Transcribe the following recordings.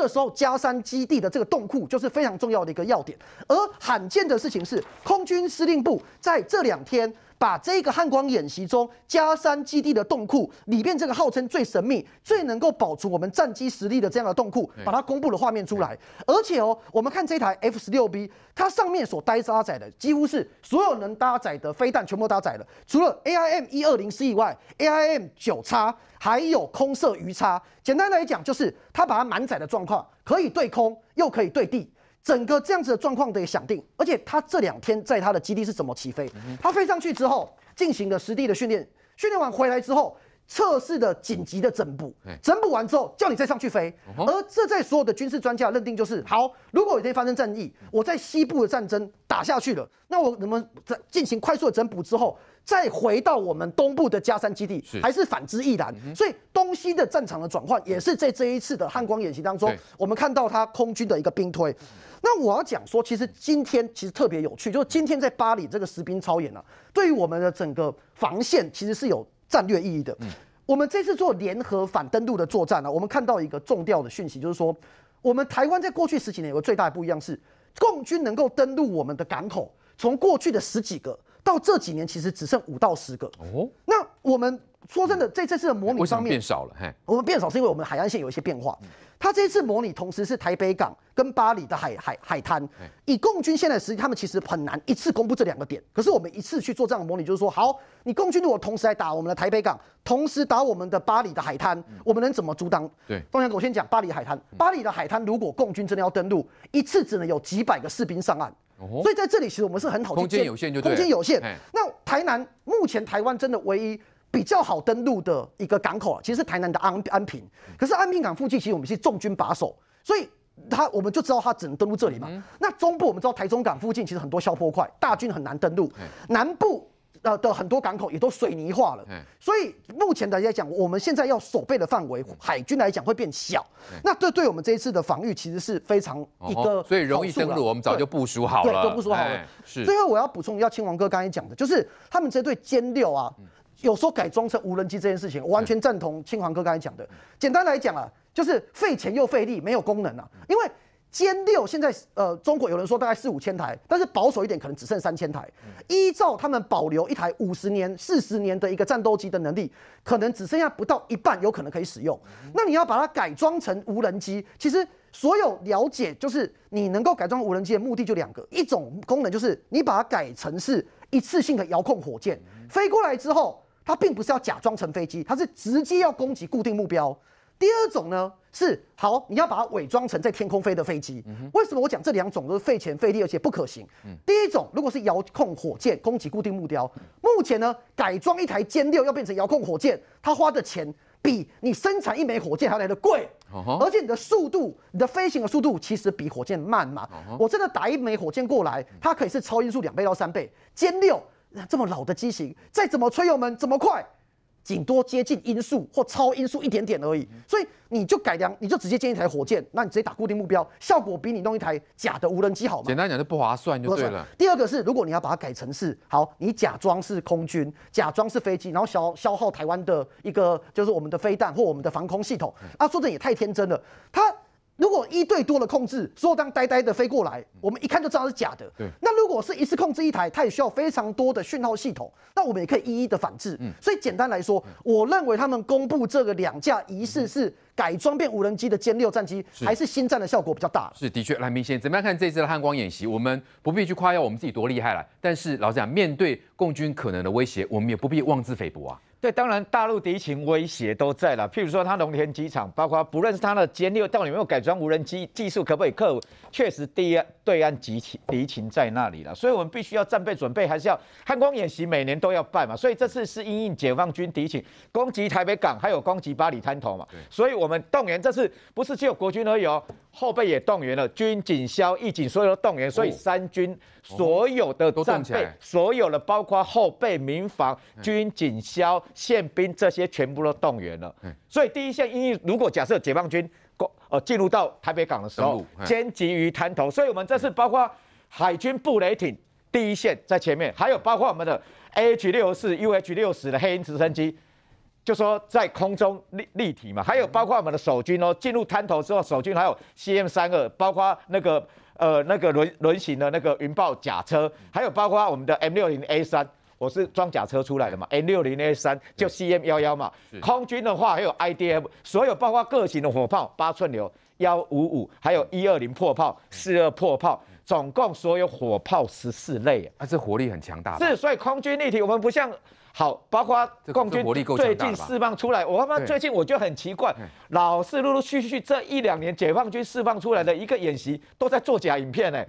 这时候，加山基地的这个洞库就是非常重要的一个要点。而罕见的事情是，空军司令部在这两天。把这个汉光演习中加山基地的洞库里面这个号称最神秘、最能够保存我们战机实力的这样的洞库，把它公布了画面出来。而且哦，我们看这台 F 十六 B，它上面所待搭载的几乎是所有能搭载的飞弹全部搭载了，除了 AIM 一二零 C 以外，AIM 九叉还有空射鱼叉。简单来讲，就是它把它满载的状况，可以对空又可以对地。整个这样子的状况得想定，而且他这两天在他的基地是怎么起飞？他飞上去之后，进行了实地的训练，训练完回来之后，测试的紧急的整补，整补完之后叫你再上去飞。而这在所有的军事专家认定就是好，如果有一天发生战役，我在西部的战争打下去了，那我怎么在进行快速的整补之后？再回到我们东部的加山基地，还是反之亦然。所以东西的战场的转换，也是在这一次的汉光演习当中，我们看到它空军的一个兵推。那我要讲说，其实今天其实特别有趣，就是今天在巴黎这个实兵操演呢，对于我们的整个防线其实是有战略意义的。我们这次做联合反登陆的作战呢，我们看到一个重调的讯息，就是说，我们台湾在过去十几年有个最大的不一样是，共军能够登陆我们的港口，从过去的十几个。到这几年其实只剩五到十个哦。那我们说真的，在这次的模拟上面变少了，嘿，我们变少是因为我们海岸线有一些变化。它这次模拟同时是台北港跟巴黎的海海海滩。以共军现在实力，他们其实很难一次公布这两个点。可是我们一次去做这样的模拟，就是说，好，你共军如果同时来打我们的台北港，同时打我们的巴黎的海滩，我们能怎么阻挡？对，汪强，我先讲巴黎海滩。巴黎的海滩如果共军真的要登陆，一次只能有几百个士兵上岸。所以在这里，其实我们是很好。空间有限就空间有限。那台南目前台湾真的唯一比较好登陆的一个港口啊，其实是台南的安安平。可是安平港附近其实我们是重军把守，所以它我们就知道它只能登陆这里嘛。那中部我们知道台中港附近其实很多消坡块，大军很难登陆。南部。呃的很多港口也都水泥化了，所以目前来讲，我们现在要守备的范围，海军来讲会变小。那这对我们这一次的防御其实是非常一个，所以容易登陆，我们早就部署好了，对，都部署好了。是。最后我要补充一下，青黄哥刚才讲的，就是他们这对歼六啊，有时候改装成无人机这件事情，完全赞同青黄哥刚才讲的。简单来讲啊，就是费钱又费力，没有功能啊，因为。歼六现在呃，中国有人说大概四五千台，但是保守一点，可能只剩三千台。依照他们保留一台五十年、四十年的一个战斗机的能力，可能只剩下不到一半，有可能可以使用。那你要把它改装成无人机，其实所有了解就是你能够改装无人机的目的就两个，一种功能就是你把它改成是一次性的遥控火箭，飞过来之后，它并不是要假装成飞机，它是直接要攻击固定目标。第二种呢是好，你要把它伪装成在天空飞的飞机。为什么我讲这两种都是费钱费力而且不可行？第一种如果是遥控火箭攻击固定目标，目前呢改装一台歼六要变成遥控火箭，它花的钱比你生产一枚火箭还来的贵，而且你的速度，你的飞行的速度其实比火箭慢嘛。我真的打一枚火箭过来，它可以是超音速两倍到三倍，歼六这么老的机型，再怎么吹油门怎么快？仅多接近音速或超音速一点点而已，所以你就改良，你就直接建一台火箭，那你直接打固定目标，效果比你弄一台假的无人机好吗？简单讲就不划算，就对了。第二个是，如果你要把它改成是好，你假装是空军，假装是飞机，然后消消耗台湾的一个就是我们的飞弹或我们的防空系统，啊，说的也太天真了，他。一对多的控制，所以当呆呆的飞过来，我们一看就知道是假的。对，那如果是一次控制一台，它也需要非常多的讯号系统，那我们也可以一一的反制。嗯，所以简单来说，我认为他们公布这个两架一式是改装变无人机的歼六战机，还是新战的效果比较大。是的确，蓝明先怎么样看这次的汉光演习？我们不必去夸耀我们自己多厉害了，但是老讲面对共军可能的威胁，我们也不必妄自菲薄啊。对，当然大陆敌情威胁都在了。譬如说，他龙田机场，包括不论是他的歼六，到底有没有改装无人机技术，可不可以克？确实，对岸敌情敌情在那里了，所以我们必须要战备准备，还是要汉光演习，每年都要办嘛。所以这次是因应解放军敌情攻击台北港，还有攻击八里滩头嘛。所以我们动员这次不是只有国军而已哦。后备也动员了，军警消、义警，所有的动员，所以三军所有的战备，所有的包括后备民防、军警消、宪兵这些全部都动员了。所以第一线，因为如果假设解放军过呃进入到台北港的时候，先急于滩头，所以我们这次包括海军布雷艇第一线在前面，还有包括我们的 a H 六四、UH 六十的黑鹰直升机。就说在空中立立体嘛，还有包括我们的守军哦，进入滩头之后，守军还有 C M 三二，包括那个呃那个轮轮型的那个云豹甲车，还有包括我们的 M 六零 A 三，我是装甲车出来的嘛，M 六零 A 三就 C M 幺幺嘛。空军的话还有 I D M，所有包括各型的火炮，八寸流幺五五，还有一二零破炮、四二破炮，总共所有火炮十四类，它是火力很强大。是，所以空军立体，我们不像。好，包括共军最近释放出来，我他妈最近我就很奇怪，老是陆陆续续这一两年解放军释放出来的一个演习都在作假影片呢。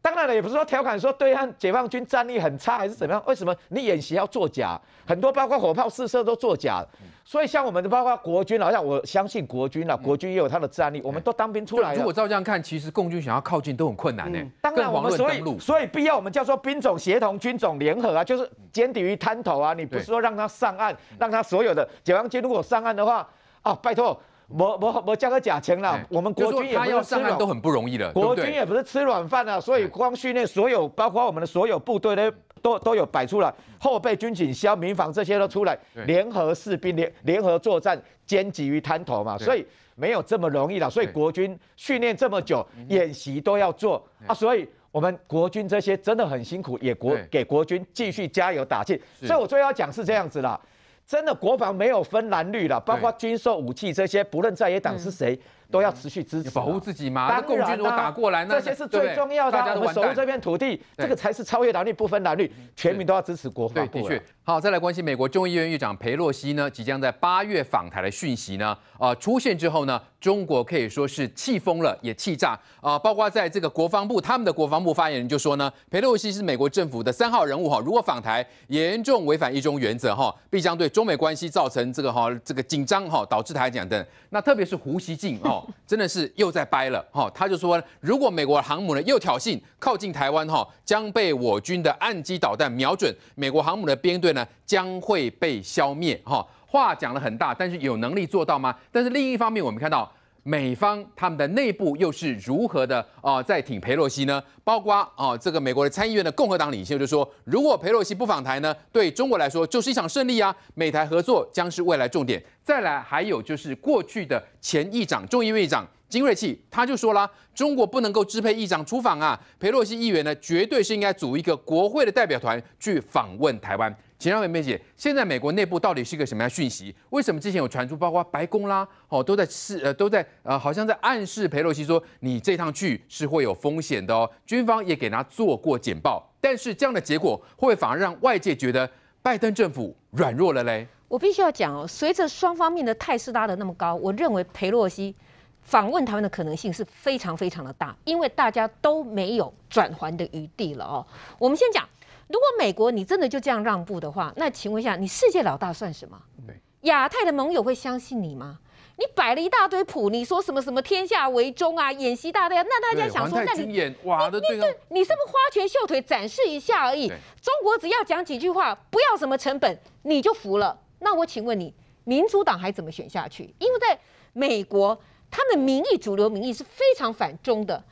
当然了也不是说调侃说对岸解放军战力很差还是怎么样，为什么你演习要作假？很多包括火炮试射都作假，所以像我们包括国军，好像我相信国军了，国军也有他的战力，我们都当兵出来。如果照这样看，其实共军想要靠近都很困难哎。那我们所以所以必要，我们叫做兵种协同、军种联合啊，就是歼敌于滩头啊。你不是说让他上岸，让他所有的解放军如果上岸的话啊，拜托，我我我交个假钱了。我们国军也上岸都很不容易的，国军也不是吃软饭啊。所以光训练所有，包括我们的所有部队呢，都都有摆出来，后备军警、消民防这些都出来，联合士兵联联合作战，歼敌于滩头嘛。所以。没有这么容易了，所以国军训练这么久，演习都要做啊，所以我们国军这些真的很辛苦，也国给国军继续加油打气。所以，我最要讲是这样子啦，真的国防没有分蓝绿了，包括军售武器这些，不论在野党是谁。都要持续支持保护自己嘛？当然啦，这些是最重要的。我们守护这片土地，这个才是超越党力、不分党派，全民都要支持国防。的确，好，再来关心美国众议院议长佩洛西呢，即将在八月访台的讯息呢，啊出现之后呢，中国可以说是气疯了，也气炸啊！包括在这个国防部，他们的国防部发言人就说呢，佩洛西是美国政府的三号人物哈，如果访台严重违反一中原则哈，必将对中美关系造成这个哈这个紧张哈，导致台讲等。那特别是胡锡进哦。真的是又在掰了哈，他就说，如果美国航母呢又挑衅靠近台湾哈，将被我军的岸基导弹瞄准，美国航母的编队呢将会被消灭哈。话讲了很大，但是有能力做到吗？但是另一方面，我们看到。美方他们的内部又是如何的啊，在挺佩洛西呢？包括啊，这个美国的参议院的共和党领袖就说，如果佩洛西不访台呢，对中国来说就是一场胜利啊。美台合作将是未来重点。再来，还有就是过去的前议长、众议院议长金瑞气，他就说了，中国不能够支配议长出访啊。佩洛西议员呢，绝对是应该组一个国会的代表团去访问台湾。请让美美姐，现在美国内部到底是一个什么样讯息？为什么之前有传出，包括白宫啦，哦，都在是呃都在呃，好像在暗示佩洛西说，你这趟去是会有风险的哦。军方也给他做过简报，但是这样的结果会反而让外界觉得拜登政府软弱了嘞。我必须要讲哦，随着双方面的态势拉得那么高，我认为佩洛西访问台湾的可能性是非常非常的大，因为大家都没有转圜的余地了哦。我们先讲。如果美国你真的就这样让步的话，那请问一下，你世界老大算什么？对，亚太的盟友会相信你吗？你摆了一大堆谱，你说什么什么天下为中啊，演习大啊，那大家想说，那你演哇的对你是不是花拳绣腿展示一下而已？中国只要讲几句话，不要什么成本，你就服了？那我请问你，民主党还怎么选下去？因为在美国，他们民意主流民意是非常反中的。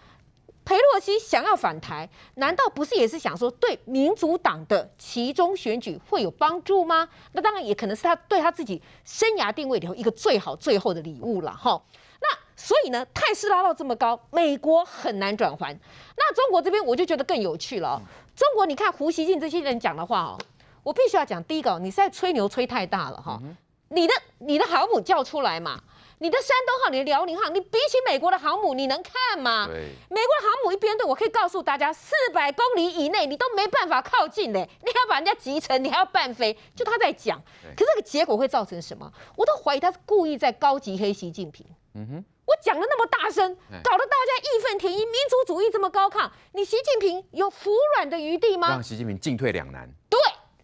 裴洛西想要反台，难道不是也是想说对民主党的其中选举会有帮助吗？那当然也可能是他对他自己生涯定位头一个最好最后的礼物了哈。那所以呢，泰势拉到这么高，美国很难转还。那中国这边我就觉得更有趣了。中国，你看胡锡进这些人讲的话哦，我必须要讲第一个，你现在吹牛吹太大了哈。你的你的航母叫出来嘛？你的山东号，你的辽宁号，你比起美国的航母，你能看吗？对，美国的航母一边队，我可以告诉大家，四百公里以内你都没办法靠近嘞。你还要把人家集成，你还要半飞，就他在讲。可是这个结果会造成什么？我都怀疑他是故意在高级黑习近平。嗯哼，我讲的那么大声，搞得大家义愤填膺，民族主义这么高亢，你习近平有服软的余地吗？让习近平进退两难。对，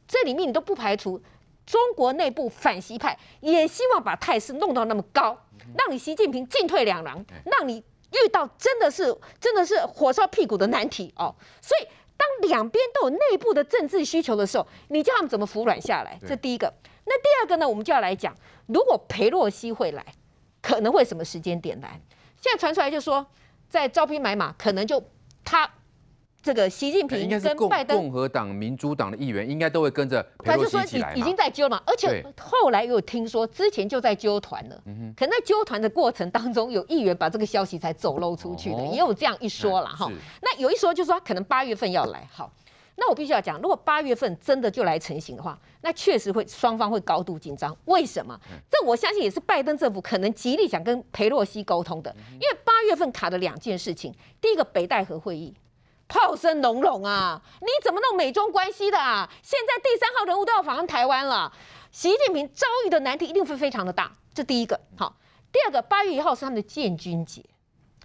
这里面你都不排除中国内部反西派也希望把态势弄到那么高。让你习近平进退两难，让你遇到真的是真的是火烧屁股的难题哦。所以，当两边都有内部的政治需求的时候，你叫他们怎么服软下来？这第一个。那第二个呢？我们就要来讲，如果裴洛西会来，可能会什么时间点来？现在传出来就说在招兵买马，可能就他。这个习近平跟拜登共和党、民主党的议员应该都会跟着他就说，已已经在揪嘛，而且后来又听说之前就在揪团了。可能在揪团的过程当中，有议员把这个消息才走漏出去的，也有这样一说了哈。那有一说就是说，可能八月份要来。好，那我必须要讲，如果八月份真的就来成型的话，那确实会双方会高度紧张。为什么？这我相信也是拜登政府可能极力想跟佩洛西沟通的，因为八月份卡的两件事情，第一个北戴河会议。炮声隆隆啊！你怎么弄美中关系的啊？现在第三号人物都要访问台湾了，习近平遭遇的难题一定会非常的大。这第一个好，第二个八月一号是他们的建军节，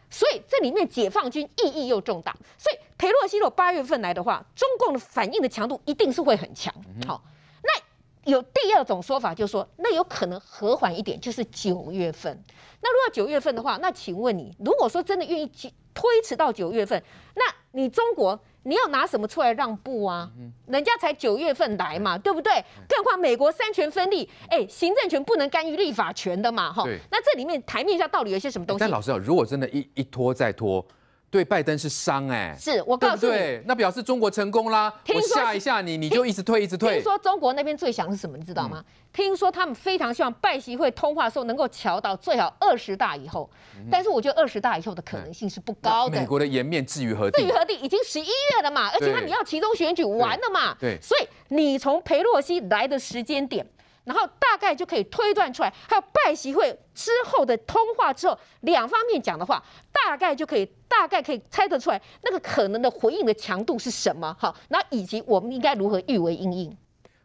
所以这里面解放军意义又重大。所以培洛西若八月份来的话，中共的反应的强度一定是会很强。好，那有第二种说法，就是说那有可能和缓一点，就是九月份。那如果九月份的话，那请问你，如果说真的愿意推推迟到九月份，那你中国，你要拿什么出来让步啊？人家才九月份来嘛，对不对？更况美国三权分立，哎，行政权不能干预立法权的嘛，哈。那这里面台面上到底有些什么东西？但老师啊，如果真的一一拖再拖。对拜登是伤哎，是我告诉你，那表示中国成功啦，我吓一吓你，你就一直退一直退。听说中国那边最想是什么，你知道吗？听说他们非常希望拜习会通话的时候能够瞧到最好二十大以后，但是我觉得二十大以后的可能性是不高的。美国的颜面至于何地？至于何地？已经十一月了嘛，而且他你要其中选举完了嘛，对，所以你从佩洛西来的时间点。然后大概就可以推断出来，还有拜习会之后的通话之后，两方面讲的话，大概就可以大概可以猜得出来那个可能的回应的强度是什么，好，那以及我们应该如何预为应应。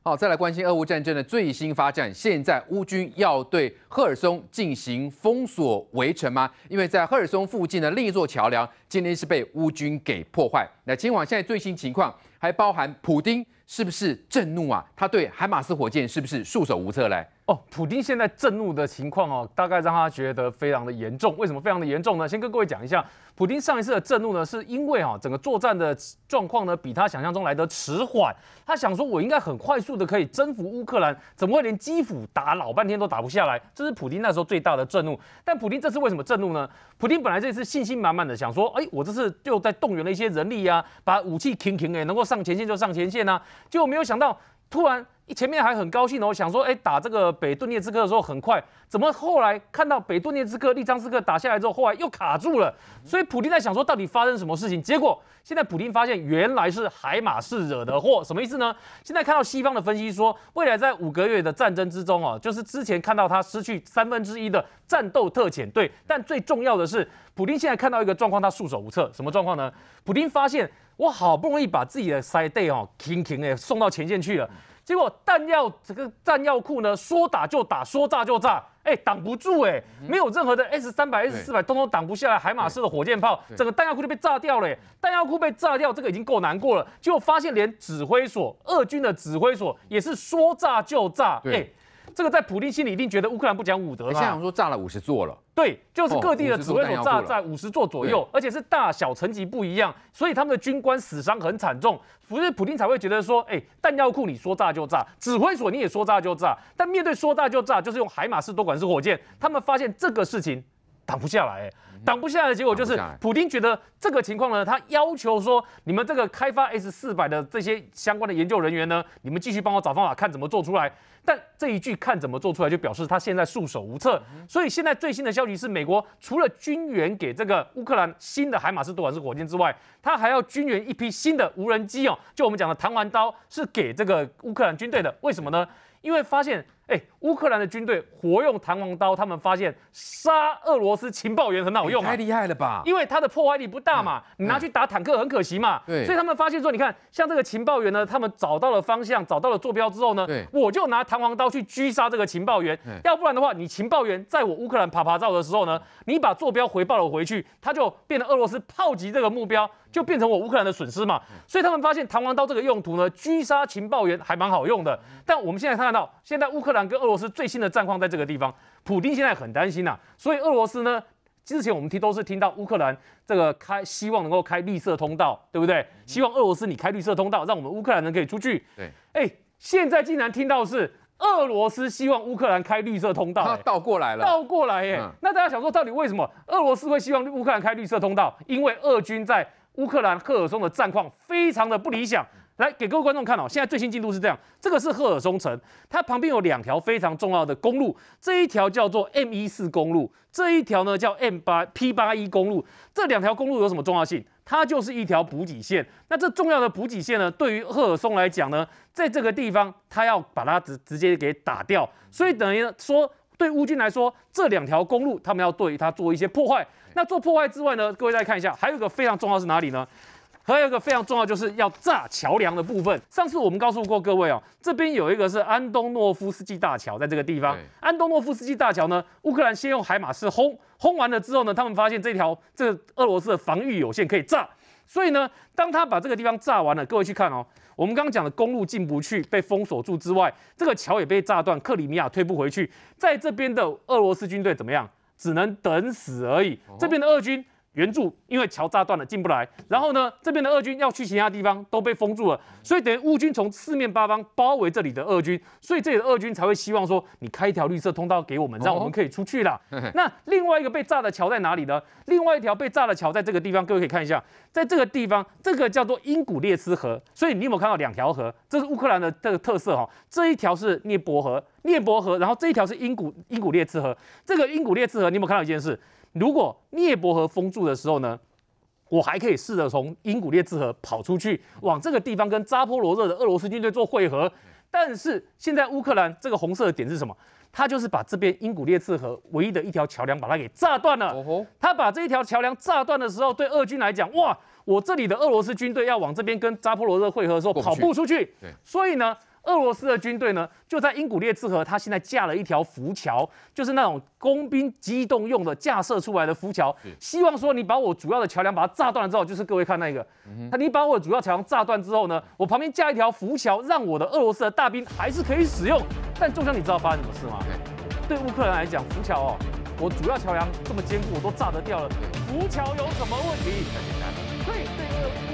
好，再来关心俄乌战争的最新发展，现在乌军要对赫尔松进行封锁围城吗？因为在赫尔松附近的另一座桥梁，今天是被乌军给破坏。那今晚现在最新情况。还包含普京是不是震怒啊？他对海马斯火箭是不是束手无策嘞？哦，普京现在震怒的情况哦，大概让他觉得非常的严重。为什么非常的严重呢？先跟各位讲一下，普京上一次的震怒呢，是因为啊，整个作战的状况呢，比他想象中来的迟缓。他想说，我应该很快速的可以征服乌克兰，怎么会连基辅打老半天都打不下来？这是普京那时候最大的震怒。但普京这次为什么震怒呢？普京本来这次信心满满的想说，哎，我这次就在动员了一些人力呀，把武器停停，哎，能够上前线就上前线呐，果没有想到。突然，前面还很高兴哦，想说，哎，打这个北顿涅茨克的时候很快，怎么后来看到北顿涅茨克、利章斯克打下来之后，后来又卡住了？所以普京在想说，到底发生什么事情？结果现在普京发现，原来是海马士惹的祸，什么意思呢？现在看到西方的分析说，未来在五个月的战争之中哦，就是之前看到他失去三分之一的战斗特遣队，但最重要的是。普京现在看到一个状况，他束手无策。什么状况呢？普京发现，我好不容易把自己的塞队哦，停停哎，送到前线去了，结果弹药这个弹药库呢，说打就打，说炸就炸，哎，挡不住哎，没有任何的 S 三百、S 四百，通通挡不下来。海马式的火箭炮，整个弹药库就被炸掉了。弹药库被炸掉，这个已经够难过了。结果发现连指挥所，俄军的指挥所也是说炸就炸。对，这个在普京心里一定觉得乌克兰不讲武德了。现在讲说炸了五十座了。对，就是各地的指挥所炸在五十座左右，而且是大小层级不一样，所以他们的军官死伤很惨重。所以普京才会觉得说，哎，弹药库你说炸就炸，指挥所你也说炸就炸。但面对说炸就炸，就是用海马式多管式火箭，他们发现这个事情挡不下来。挡不下来的，结果就是普京觉得这个情况呢，他要求说，你们这个开发 S 四百的这些相关的研究人员呢，你们继续帮我找方法，看怎么做出来。但这一句看怎么做出来，就表示他现在束手无策。所以现在最新的消息是，美国除了军援给这个乌克兰新的海马斯多管式火箭之外，他还要军援一批新的无人机哦。就我们讲的弹簧刀，是给这个乌克兰军队的。为什么呢？因为发现哎，乌克兰的军队活用弹簧刀，他们发现杀俄罗斯情报员很好用。太厉害了吧！因为它的破坏力不大嘛，你拿去打坦克很可惜嘛。对。所以他们发现说，你看，像这个情报员呢，他们找到了方向，找到了坐标之后呢，我就拿弹。弹簧刀去狙杀这个情报员，要不然的话，你情报员在我乌克兰爬爬照的时候呢，你把坐标回报了回去，他就变成俄罗斯炮击这个目标，就变成我乌克兰的损失嘛。所以他们发现弹簧刀这个用途呢，狙杀情报员还蛮好用的。但我们现在看到，现在乌克兰跟俄罗斯最新的战况在这个地方，普京现在很担心呐。所以俄罗斯呢，之前我们听都是听到乌克兰这个开希望能够开绿色通道，对不对？希望俄罗斯你开绿色通道，让我们乌克兰人可以出去。对，哎，现在竟然听到是。俄罗斯希望乌克兰开绿色通道，它倒过来了，倒过来耶？那大家想说，到底为什么俄罗斯会希望乌克兰开绿色通道？因为俄军在乌克兰赫尔松的战况非常的不理想。来给各位观众看哦，现在最新进度是这样，这个是赫尔松城，它旁边有两条非常重要的公路，这一条叫做 M 一四公路，这一条呢叫 M 八 P 八一公路，这两条公路有什么重要性？它就是一条补给线。那这重要的补给线呢，对于赫尔松来讲呢，在这个地方，它要把它直直接给打掉，所以等于说对乌军来说，这两条公路他们要对它做一些破坏。那做破坏之外呢，各位再看一下，还有一个非常重要是哪里呢？还有一个非常重要，就是要炸桥梁的部分。上次我们告诉过各位哦，这边有一个是安东诺夫斯基大桥，在这个地方。安东诺夫斯基大桥呢，乌克兰先用海马斯轰，轰完了之后呢，他们发现这条这个俄罗斯的防御有限，可以炸。所以呢，当他把这个地方炸完了，各位去看哦，我们刚刚讲的公路进不去，被封锁住之外，这个桥也被炸断，克里米亚退不回去，在这边的俄罗斯军队怎么样？只能等死而已。这边的俄军。援助因为桥炸断了进不来，然后呢，这边的俄军要去其他地方都被封住了，所以等于乌军从四面八方包围这里的俄军，所以这里的俄军才会希望说你开一条绿色通道给我们，让我们可以出去啦。」那另外一个被炸的桥在哪里呢？另外一条被炸的桥在这个地方，各位可以看一下，在这个地方，这个叫做英古列斯河，所以你有没有看到两条河？这是乌克兰的这个特色哈，这一条是涅伯河，涅伯河，然后这一条是英古英古列斯河，这个英古列斯河你有没有看到一件事？如果涅伯河封住的时候呢，我还可以试着从英古列茨河跑出去，往这个地方跟扎波罗热的俄罗斯军队做汇合。但是现在乌克兰这个红色的点是什么？它就是把这边英古列茨河唯一的一条桥梁把它给炸断了。他把这一条桥梁炸断的时候，对俄军来讲，哇，我这里的俄罗斯军队要往这边跟扎波罗热汇合的时候跑不出去。所以呢。俄罗斯的军队呢，就在英古列茨河，他现在架了一条浮桥，就是那种工兵机动用的架设出来的浮桥，希望说你把我主要的桥梁把它炸断了之后，就是各位看那个，那你把我主要桥梁炸断之后呢，我旁边架一条浮桥，让我的俄罗斯的大兵还是可以使用。但中将，你知道发生什么事吗？对乌克兰来讲，浮桥哦，我主要桥梁这么坚固，我都炸得掉了，浮桥有什么问题？很简单，对对